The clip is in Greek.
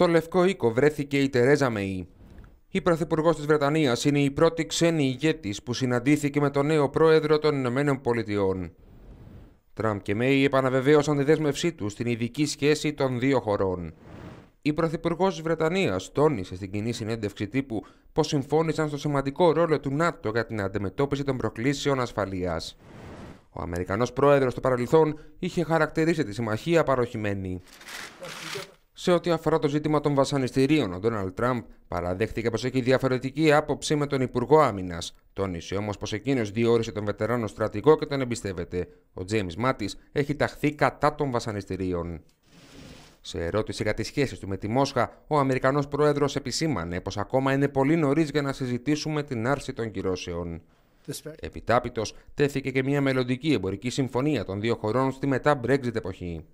Στο Λευκό Οίκο βρέθηκε η Τερέζα Μεϊ. Η Πρωθυπουργός της Βρετανίας είναι η πρώτη ξένη ηγέτης που συναντήθηκε με τον νέο πρόεδρο των Ηνωμένων Πολιτειών. Τραμπ και Μέι επαναβεβαίωσαν τη δέσμευσή τους στην ειδική σχέση των δύο χωρών. Η Πρωθυπουργός της Βρετανίας τόνισε στην κοινή συνέντευξη τύπου πως συμφώνησαν στο σημαντικό ρόλο του ΝΑΤΟ για την αντιμετώπιση των προκλήσεων ασφαλείας. Ο Αμερικανός πρόεδρος στο παρελθόν είχε χαρακτηρίσει τη συμμαχία παροχημένη. Σε ό,τι αφορά το ζήτημα των βασανιστήριων, ο Ντόναλτ Τραμπ παραδέχτηκε πως έχει διαφορετική άποψη με τον Υπουργό Άμυνας. Τόνισε όμως πως εκείνος διόρισε τον βετεράνο στρατηγό και τον εμπιστεύεται. Ο Τζέιμ Μάτις έχει ταχθεί κατά των βασανιστήριων. Σε ερώτηση για τις σχέσεις του με τη Μόσχα, ο Αμερικανός Πρόεδρος επισήμανε πως ακόμα είναι πολύ νωρίς για να συζητήσουμε την άρση των κυρώσεων. Επιτάπητος, τέθηκε και μια μελλοντική εμπορική συμφωνία των δύο χωρών στη μετά Brexit εποχή.